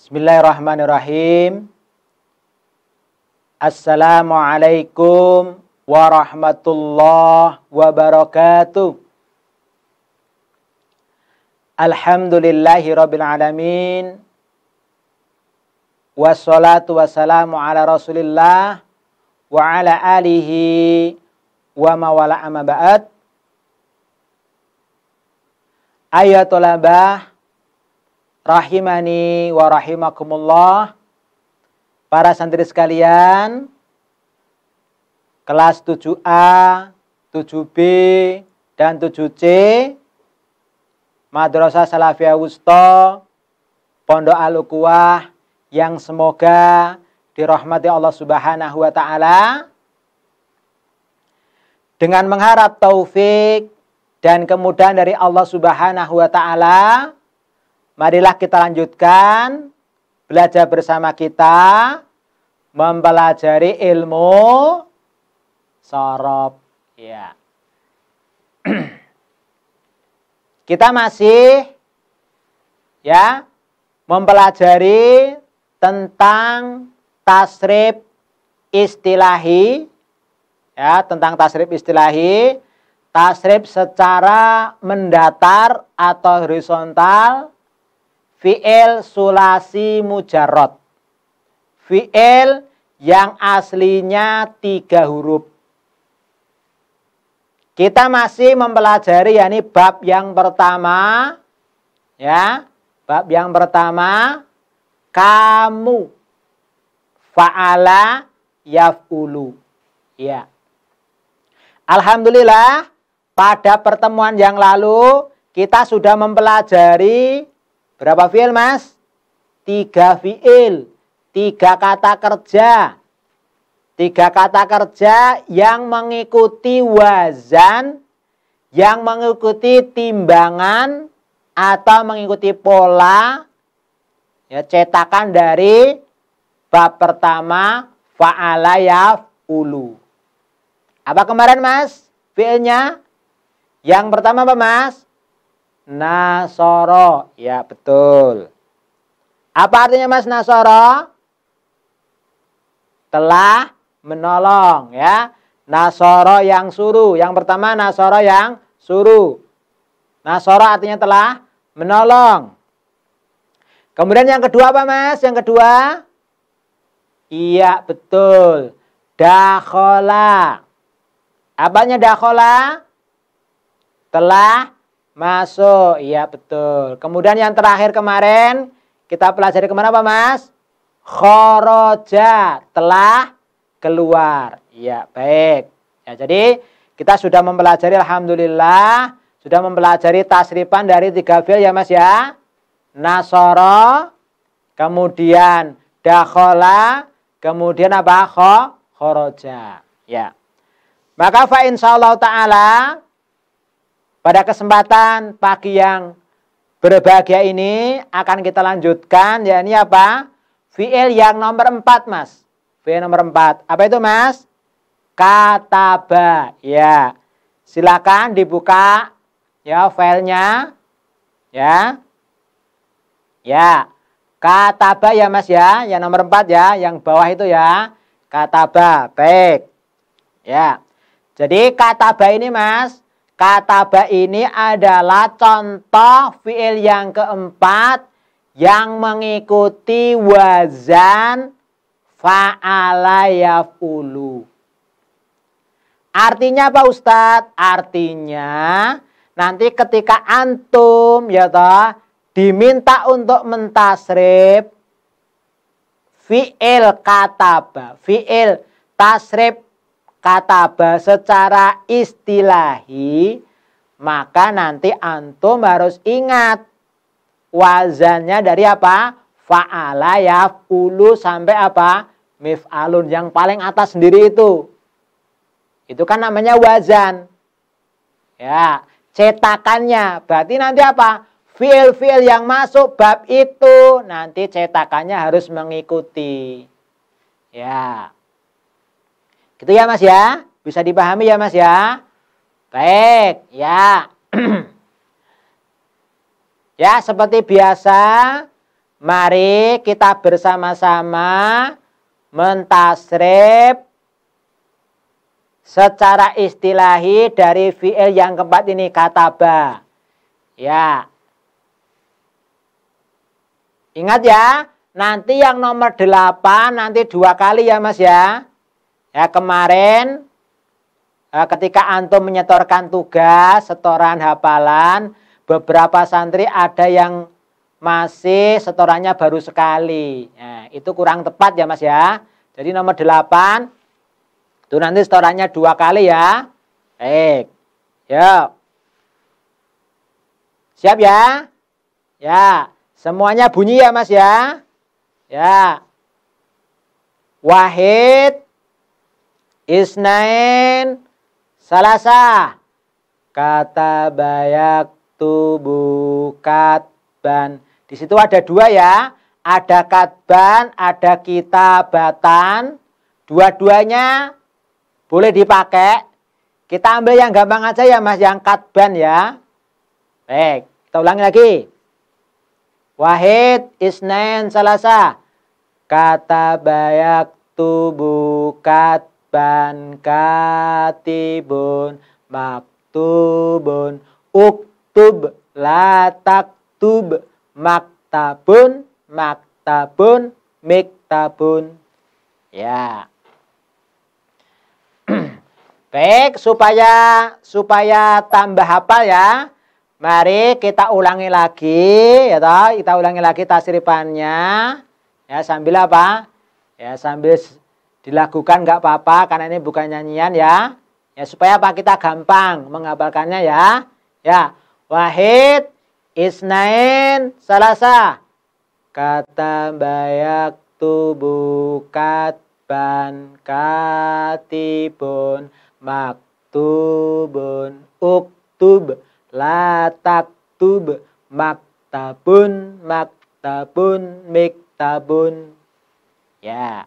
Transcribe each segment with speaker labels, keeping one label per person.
Speaker 1: Bismillahirrahmanirrahim. Assalamualaikum warahmatullahi wabarakatuh. Alhamdulillahi rabbil alamin. Wassalatu wassalamu ala Rasulillah wa ala alihi wa mawala amma ba'd rahimani wa rahimakumullah. Para santri sekalian, kelas 7A, 7B, dan 7C, Madrasah Salafiyah Wusto, Pondok al yang semoga dirahmati Allah Subhanahu wa taala dengan mengharap taufik dan kemudahan dari Allah Subhanahu wa taala Marilah kita lanjutkan belajar bersama kita mempelajari ilmu sorop. Ya. kita masih ya mempelajari tentang tasrif istilahi ya tentang tasrif istilahi tasrif secara mendatar atau horizontal fi'il sulasi mujarot. Fi'il yang aslinya tiga huruf. Kita masih mempelajari yakni bab yang pertama ya. Bab yang pertama kamu fa'ala yaf'ulu. Ya. Alhamdulillah pada pertemuan yang lalu kita sudah mempelajari Berapa fiil mas? Tiga fiil. Tiga kata kerja. Tiga kata kerja yang mengikuti wazan, yang mengikuti timbangan, atau mengikuti pola ya, cetakan dari bab pertama fa'ala ulu. Apa kemarin mas? Fiilnya? Yang pertama apa mas? Nasoro. Ya, betul. Apa artinya Mas Nasoro? Telah menolong ya. Nasoro yang suruh. Yang pertama Nasoro yang suruh. Nasoro artinya telah menolong. Kemudian yang kedua apa mas? Yang kedua? Iya betul. Dakhola. Apanya dakhola? Telah Masuk, iya betul. Kemudian yang terakhir kemarin, kita pelajari kemana Pak Mas? Khoroja, telah keluar. Iya, baik. Ya, jadi kita sudah mempelajari Alhamdulillah, sudah mempelajari tasrifan dari tiga fil ya Mas ya. Nasoro, kemudian dakhola, kemudian apa? Khoroja. Ya. Maka fa insyaallah ta'ala pada kesempatan pagi yang berbahagia ini akan kita lanjutkan ya ini apa? Fi'il yang nomor 4, Mas. Fi'il nomor 4. Apa itu, Mas? Kataba. Ya. Silakan dibuka ya filenya. Ya. Ya. Kataba ya, Mas ya. Yang nomor 4 ya, yang bawah itu ya. Kataba. Baik. Ya. Jadi kataba ini, Mas, Kataba ini adalah contoh fiil yang keempat yang mengikuti wazan fa'ala yaf'ulu. Artinya apa Ustadz? Artinya nanti ketika antum ya toh diminta untuk mentasrib fi'il kataba, fi'il tasrib Kata kataba secara istilahi, maka nanti antum harus ingat wazannya dari apa? Fa'ala ya yaf'ulu sampai apa? Mif'alun yang paling atas sendiri itu. Itu kan namanya wazan. Ya, cetakannya. Berarti nanti apa? Fiil-fiil yang masuk bab itu nanti cetakannya harus mengikuti. Ya. Gitu ya Mas ya? Bisa dipahami ya Mas ya? Baik, ya. ya, seperti biasa, mari kita bersama-sama Mentasrib secara istilahi dari fi'il yang keempat ini kataba. Ya. Ingat ya, nanti yang nomor delapan nanti dua kali ya Mas ya. Ya, kemarin eh, ketika antum menyetorkan tugas, setoran hafalan, beberapa santri ada yang masih setorannya baru sekali. Ya, itu kurang tepat ya mas ya. Jadi nomor 8, itu nanti setorannya dua kali ya. Baik, yuk. Siap ya? Ya, semuanya bunyi ya mas ya. Ya. Wahid Isnain salasa. Kata bayak tubuh katban. Di situ ada dua ya. Ada katban, ada kitabatan. Dua-duanya boleh dipakai. Kita ambil yang gampang aja ya mas, yang katban ya. Baik, kita ulangi lagi. Wahid, Isnain, Salasa. Kata bayak tubuh katban ban katibun maktubun uktub latak tub maktabun maktabun miktabun ya baik supaya supaya tambah hafal ya mari kita ulangi lagi ya toh kita ulangi lagi tasiripannya ya sambil apa ya sambil dilakukan nggak apa-apa karena ini bukan nyanyian ya. Ya supaya apa kita gampang menghafalkannya ya. Ya, wahid, isnain, salasa. Kata bayak tubukat ban katibun maktubun uktub latak tub maktabun maktabun miktabun ya yeah.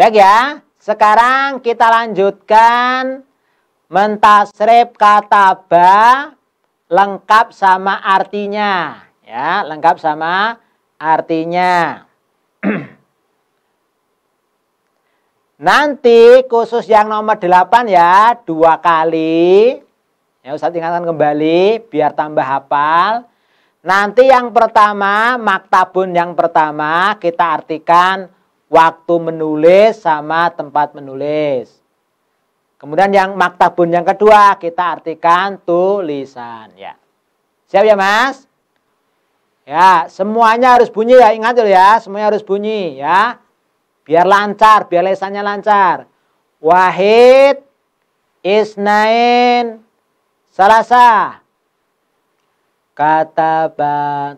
Speaker 1: Baik ya, sekarang kita lanjutkan mentasrif kata ba lengkap sama artinya. Ya, lengkap sama artinya. Nanti khusus yang nomor 8 ya, dua kali. Ya Ustaz ingatkan kembali biar tambah hafal. Nanti yang pertama, maktabun yang pertama kita artikan waktu menulis sama tempat menulis. Kemudian yang maktabun yang kedua kita artikan tulisan ya. Siap ya Mas? Ya, semuanya harus bunyi ya, ingat dulu ya, semuanya harus bunyi ya. Biar lancar, biar lesannya lancar. Wahid, Isnain, Salasa. Kata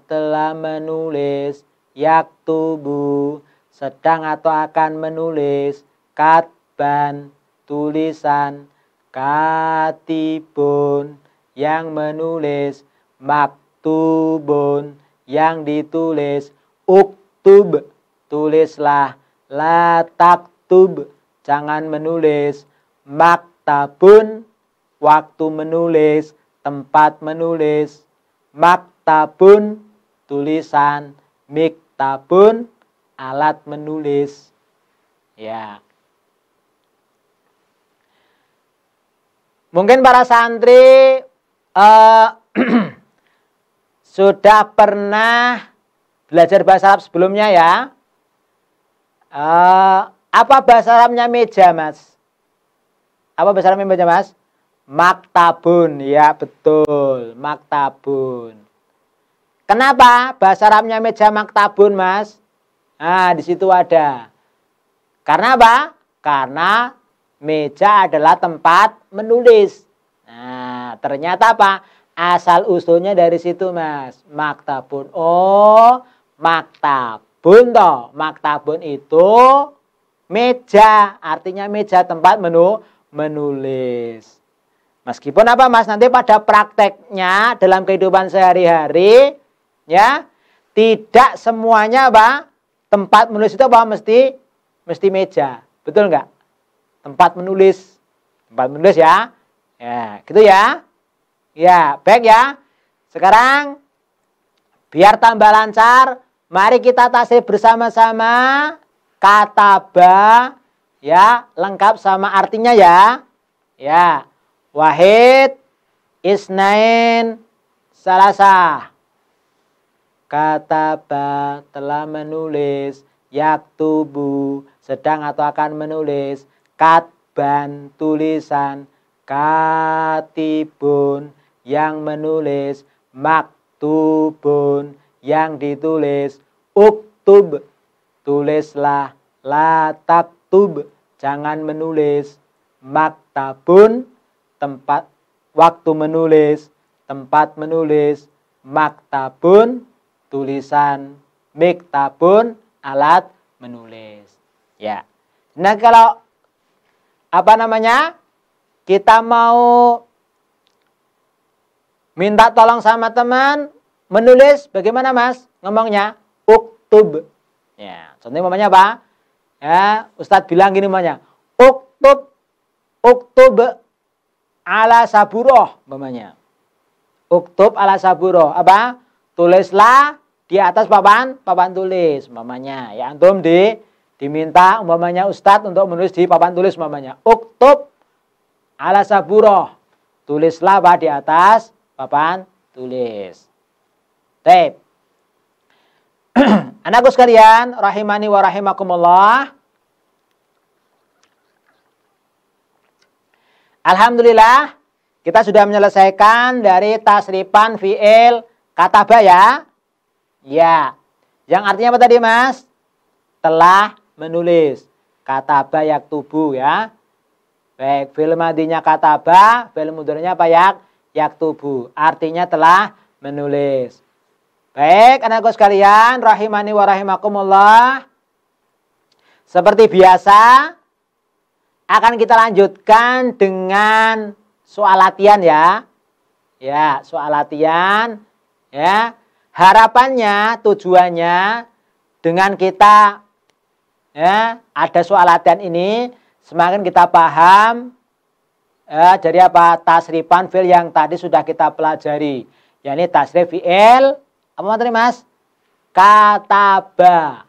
Speaker 1: telah menulis, Yaktubu sedang atau akan menulis katban tulisan katibun yang menulis maktubun yang ditulis uktub tulislah lataktub jangan menulis maktabun waktu menulis tempat menulis maktabun tulisan miktabun alat menulis. Ya. Mungkin para santri uh, sudah pernah belajar bahasa Arab sebelumnya ya. Uh, apa bahasa Arabnya meja, Mas? Apa bahasa Arabnya meja, Mas? Maktabun, ya betul, maktabun. Kenapa bahasa Arabnya meja maktabun, Mas? Nah, di situ ada. Karena apa? Karena meja adalah tempat menulis. Nah, ternyata apa? Asal usulnya dari situ, Mas. Maktabun. Oh, maktabun toh. Maktabun itu meja, artinya meja tempat menu menulis. Meskipun apa Mas nanti pada prakteknya dalam kehidupan sehari-hari ya tidak semuanya pak tempat menulis itu apa? Mesti mesti meja. Betul nggak? Tempat menulis. Tempat menulis ya. Ya, gitu ya. Ya, baik ya. Sekarang biar tambah lancar, mari kita tasih bersama-sama kata ba ya lengkap sama artinya ya. Ya. Wahid, Isnain, Salasah kataba telah menulis yak tubuh sedang atau akan menulis katban tulisan katibun yang menulis maktubun yang ditulis uktub tulislah latak tub jangan menulis maktabun tempat waktu menulis tempat menulis maktabun tulisan, miktabun alat menulis. Ya. Nah, kalau apa namanya? Kita mau minta tolong sama teman menulis bagaimana, Mas? Ngomongnya uktub. Ya, contohnya namanya apa? Ya, Ustadz bilang gini namanya, uktub uktub ala saburoh namanya. Uktub ala saburoh apa? Tulislah di atas papan papan tulis umpamanya ya antum di diminta umpamanya ustadz untuk menulis di papan tulis umpamanya uktub ala saburoh tulislah pak di atas papan tulis tape anakku sekalian rahimani wa rahimakumullah Alhamdulillah kita sudah menyelesaikan dari tasripan fi'il kataba ya Ya. Yang artinya apa tadi, Mas? Telah menulis. kata bayak tubuh ya. Baik, film kata ba, film mudurnya apa yak? Yak tubuh. Artinya telah menulis. Baik, anakku sekalian, rahimani wa rahimakumullah. Seperti biasa, akan kita lanjutkan dengan soal latihan ya. Ya, soal latihan ya. Harapannya, tujuannya dengan kita ya, ada soal latihan ini, semakin kita paham ya, jadi apa tasrifan fil yang tadi sudah kita pelajari. yakni tasrif fil apa materi Mas? Kataba.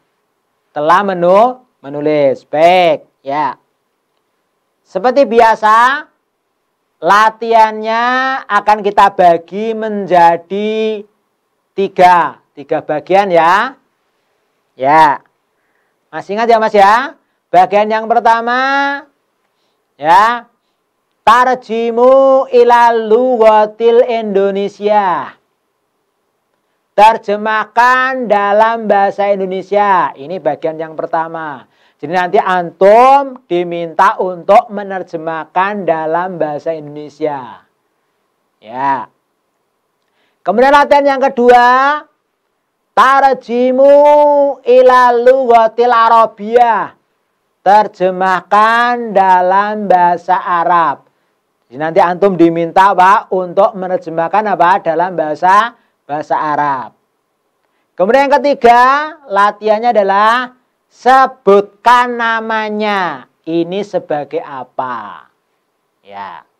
Speaker 1: Telah menu menulis. Baik, ya. Seperti biasa, latihannya akan kita bagi menjadi tiga. Tiga bagian ya. Ya. Masih ingat ya mas ya? Bagian yang pertama. Ya. Tarjimu ilal Indonesia. Terjemahkan dalam bahasa Indonesia. Ini bagian yang pertama. Jadi nanti antum diminta untuk menerjemahkan dalam bahasa Indonesia. Ya. Kemudian latihan yang kedua, tarjimu ilalu lughatil arabiyah. Terjemahkan dalam bahasa Arab. Jadi nanti antum diminta Pak untuk menerjemahkan apa dalam bahasa bahasa Arab. Kemudian yang ketiga, latihannya adalah sebutkan namanya. Ini sebagai apa? Ya.